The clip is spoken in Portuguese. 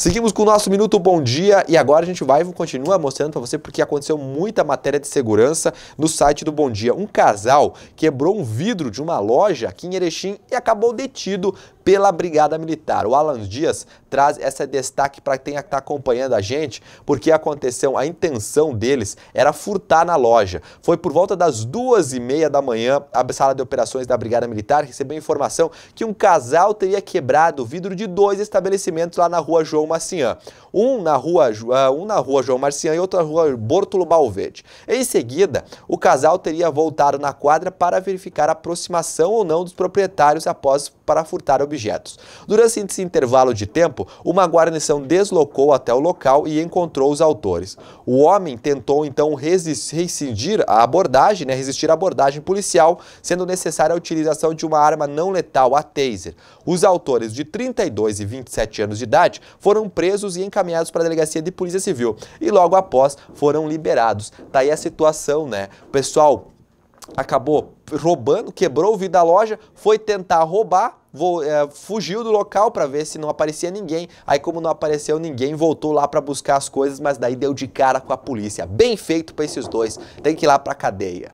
Seguimos com o nosso Minuto Bom Dia e agora a gente vai continua mostrando para você porque aconteceu muita matéria de segurança no site do Bom Dia. Um casal quebrou um vidro de uma loja aqui em Erechim e acabou detido pela Brigada Militar. O Alan Dias traz esse destaque para quem está acompanhando a gente, porque aconteceu, a intenção deles era furtar na loja. Foi por volta das duas e meia da manhã, a sala de operações da Brigada Militar recebeu informação que um casal teria quebrado o vidro de dois estabelecimentos lá na rua João Marcian, Um na rua, ah, um na rua João Marcian e outro na rua Bortolo Balverde. Em seguida, o casal teria voltado na quadra para verificar a aproximação ou não dos proprietários após para furtar o objetos. Durante esse intervalo de tempo, uma guarnição deslocou até o local e encontrou os autores. O homem tentou então rescindir a abordagem, né, resistir à abordagem policial, sendo necessária a utilização de uma arma não letal, a taser. Os autores de 32 e 27 anos de idade foram presos e encaminhados para a delegacia de polícia civil e logo após foram liberados. Tá aí a situação, né? O pessoal acabou roubando, quebrou o vidro da loja, foi tentar roubar, vou, é, fugiu do local para ver se não aparecia ninguém. Aí, como não apareceu ninguém, voltou lá para buscar as coisas, mas daí deu de cara com a polícia. Bem feito para esses dois, tem que ir lá para cadeia.